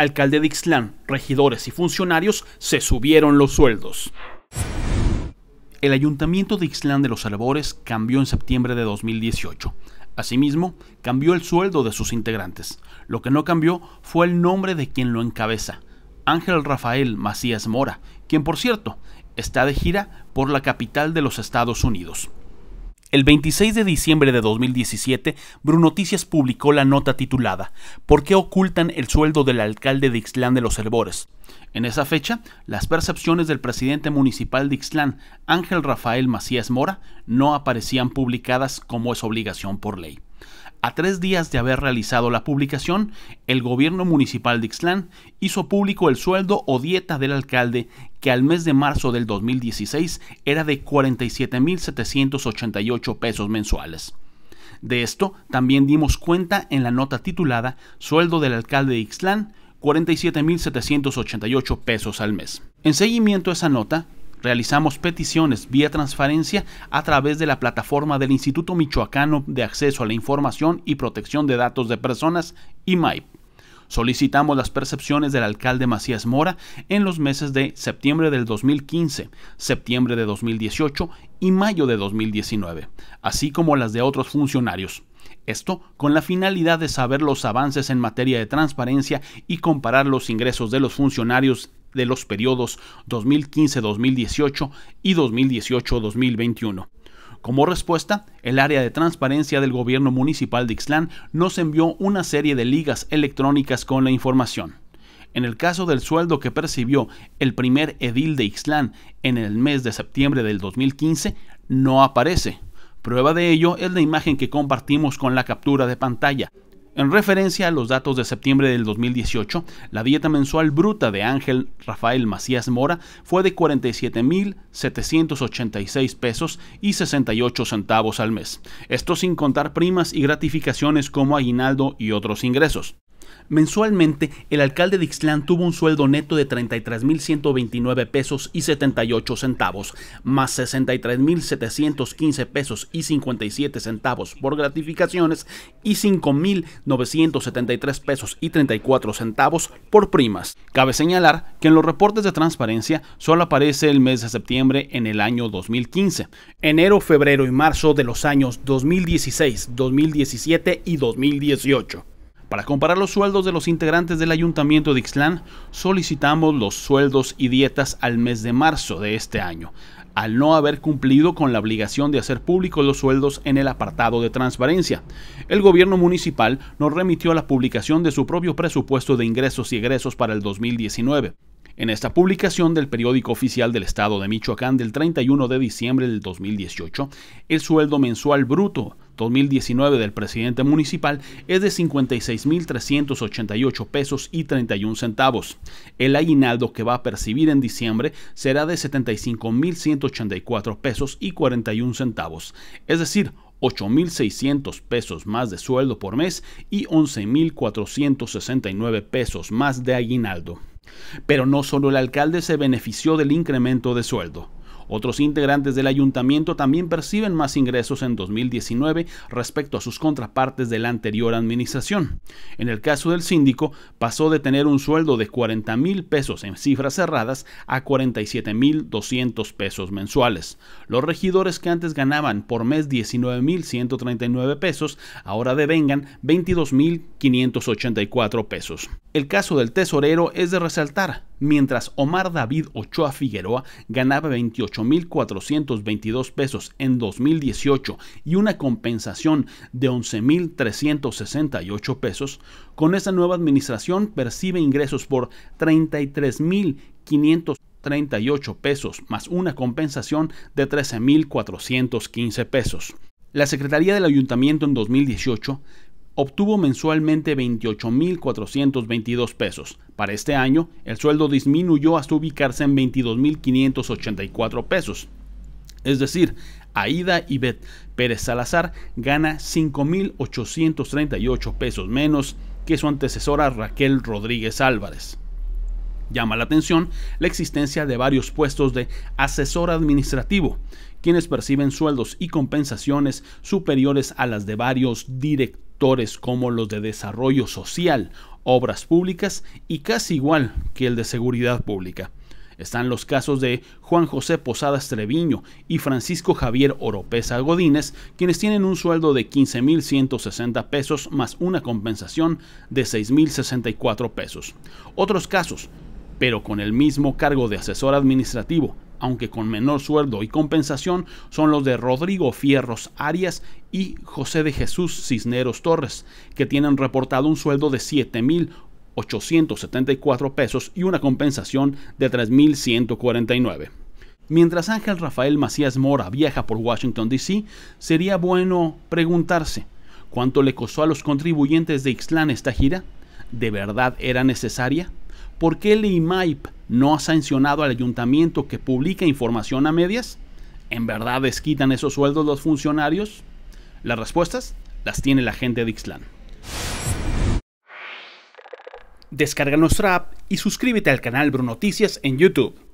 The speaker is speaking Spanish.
alcalde de Ixtlán, regidores y funcionarios se subieron los sueldos. El ayuntamiento de Ixtlán de los Albores cambió en septiembre de 2018. Asimismo, cambió el sueldo de sus integrantes. Lo que no cambió fue el nombre de quien lo encabeza, Ángel Rafael Macías Mora, quien por cierto está de gira por la capital de los Estados Unidos. El 26 de diciembre de 2017, Brunoticias publicó la nota titulada ¿Por qué ocultan el sueldo del alcalde de Ixtlán de los Herbores? En esa fecha, las percepciones del presidente municipal de Ixtlán, Ángel Rafael Macías Mora, no aparecían publicadas como es obligación por ley. A tres días de haber realizado la publicación, el gobierno municipal de Ixtlán hizo público el sueldo o dieta del alcalde que al mes de marzo del 2016 era de 47.788 pesos mensuales. De esto también dimos cuenta en la nota titulada Sueldo del alcalde de Ixtlán, 47.788 pesos al mes. En seguimiento a esa nota, Realizamos peticiones vía transferencia a través de la plataforma del Instituto Michoacano de Acceso a la Información y Protección de Datos de Personas, IMAIP. Solicitamos las percepciones del alcalde Macías Mora en los meses de septiembre del 2015, septiembre de 2018 y mayo de 2019, así como las de otros funcionarios. Esto con la finalidad de saber los avances en materia de transparencia y comparar los ingresos de los funcionarios de los periodos 2015-2018 y 2018-2021. Como respuesta, el área de transparencia del gobierno municipal de Ixtlán nos envió una serie de ligas electrónicas con la información. En el caso del sueldo que percibió el primer edil de Ixtlán en el mes de septiembre del 2015, no aparece. Prueba de ello es la imagen que compartimos con la captura de pantalla, en referencia a los datos de septiembre del 2018, la dieta mensual bruta de Ángel Rafael Macías Mora fue de 47.786 pesos y 68 centavos al mes, esto sin contar primas y gratificaciones como aguinaldo y otros ingresos. Mensualmente, el alcalde de Ixtlán tuvo un sueldo neto de 33.129 pesos y 78 centavos, más 63.715 pesos y 57 centavos por gratificaciones y 5.973 pesos y 34 centavos por primas. Cabe señalar que en los reportes de transparencia solo aparece el mes de septiembre en el año 2015. Enero, febrero y marzo de los años 2016, 2017 y 2018. Para comparar los sueldos de los integrantes del Ayuntamiento de Ixtlán, solicitamos los sueldos y dietas al mes de marzo de este año, al no haber cumplido con la obligación de hacer públicos los sueldos en el apartado de transparencia. El gobierno municipal nos remitió a la publicación de su propio presupuesto de ingresos y egresos para el 2019 en esta publicación del periódico oficial del Estado de Michoacán del 31 de diciembre del 2018, el sueldo mensual bruto 2019 del presidente municipal es de 56.388 pesos y 31 centavos. El aguinaldo que va a percibir en diciembre será de 75.184 pesos y 41 centavos, es decir, 8.600 pesos más de sueldo por mes y 11.469 pesos más de aguinaldo. Pero no solo el alcalde se benefició del incremento de sueldo. Otros integrantes del ayuntamiento también perciben más ingresos en 2019 respecto a sus contrapartes de la anterior administración. En el caso del síndico, pasó de tener un sueldo de 40 mil pesos en cifras cerradas a 47 mil 200 pesos mensuales. Los regidores que antes ganaban por mes 19 mil 139 pesos, ahora devengan 22 mil 584 pesos. El caso del tesorero es de resaltar, mientras Omar David Ochoa Figueroa ganaba 28.422 pesos en 2018 y una compensación de 11.368 pesos, con esta nueva administración percibe ingresos por $33,538 pesos más una compensación de 13.415 pesos. La Secretaría del Ayuntamiento en 2018 obtuvo mensualmente 28.422 pesos. Para este año, el sueldo disminuyó hasta ubicarse en 22.584 pesos. Es decir, Aida Ibet Pérez Salazar gana 5.838 pesos menos que su antecesora Raquel Rodríguez Álvarez. Llama la atención la existencia de varios puestos de asesor administrativo, quienes perciben sueldos y compensaciones superiores a las de varios directores como los de desarrollo social, obras públicas y casi igual que el de seguridad pública. Están los casos de Juan José Posadas Treviño y Francisco Javier Oropesa Godínez, quienes tienen un sueldo de 15.160 pesos más una compensación de 6.064 pesos. Otros casos, pero con el mismo cargo de asesor administrativo, aunque con menor sueldo y compensación, son los de Rodrigo Fierros Arias y José de Jesús Cisneros Torres, que tienen reportado un sueldo de 7.874 pesos y una compensación de 3.149. Mientras Ángel Rafael Macías Mora viaja por Washington, D.C., sería bueno preguntarse, ¿cuánto le costó a los contribuyentes de Ixtlán esta gira? ¿De verdad era necesaria? ¿Por qué el IMAIP no ha sancionado al ayuntamiento que publica información a medias? ¿En verdad desquitan esos sueldos los funcionarios? Las respuestas las tiene la gente de Ixlan. Descarga nuestra app y suscríbete al canal Noticias en YouTube.